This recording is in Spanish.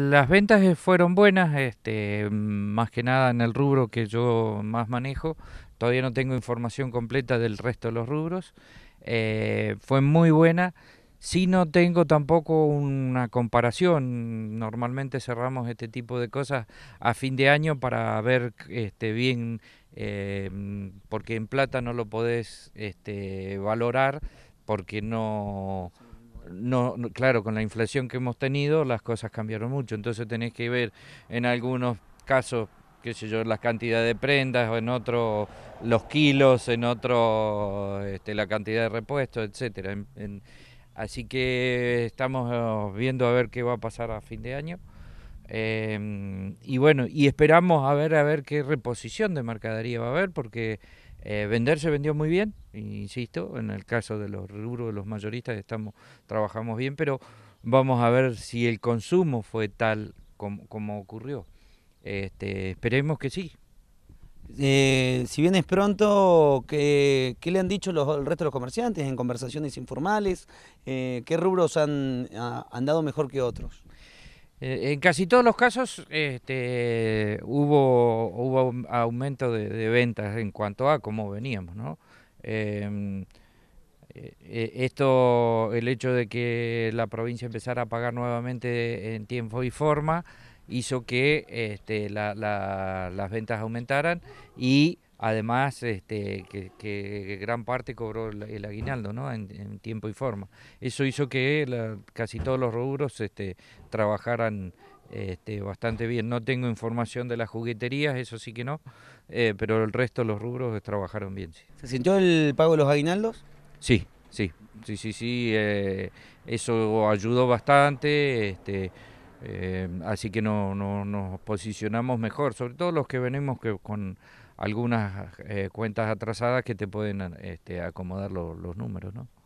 Las ventas eh, fueron buenas, este, más que nada en el rubro que yo más manejo. Todavía no tengo información completa del resto de los rubros. Eh, fue muy buena. Si sí no tengo tampoco una comparación, normalmente cerramos este tipo de cosas a fin de año para ver este, bien, eh, porque en plata no lo podés este, valorar porque no no, claro, con la inflación que hemos tenido, las cosas cambiaron mucho. Entonces tenés que ver en algunos casos, qué sé yo, la cantidad de prendas, o en otros los kilos, en otros este, la cantidad de repuestos, etcétera. así que estamos viendo a ver qué va a pasar a fin de año. Em, y bueno, y esperamos a ver a ver qué reposición de mercadería va a haber, porque eh, vender se vendió muy bien, insisto, en el caso de los rubros de los mayoristas estamos, trabajamos bien, pero vamos a ver si el consumo fue tal como, ocurrió. Este, esperemos que sí. Eh, si bien es pronto, ¿qué, le han dicho los, el resto de los comerciantes en conversaciones informales? Eh, ¿Qué rubros han, dado mejor que otros? en casi todos los casos este, hubo hubo aumento de, ventas en cuanto a cómo veníamos, ¿no? Em, eh, eh, esto, el hecho de que la provincia empezara a pagar nuevamente en tiempo y forma, hizo que este, las ventas aumentaran y además este, que, gran parte cobró el, aguinaldo en, tiempo y forma. Eso hizo que casi todos los rubros este, trabajaran este, bastante bien. No tengo información de las jugueterías, eso sí que no, eh, pero el resto los rubros trabajaron bien. ¿Se sintió el pago de los aguinaldos? Sí, sí, sí, sí, sí. Eh, eso ayudó bastante, este, eh, así que no, no, nos posicionamos mejor, sobre todo los que venimos que, con algunas cuentas atrasadas que te pueden este, acomodar los números, ¿no?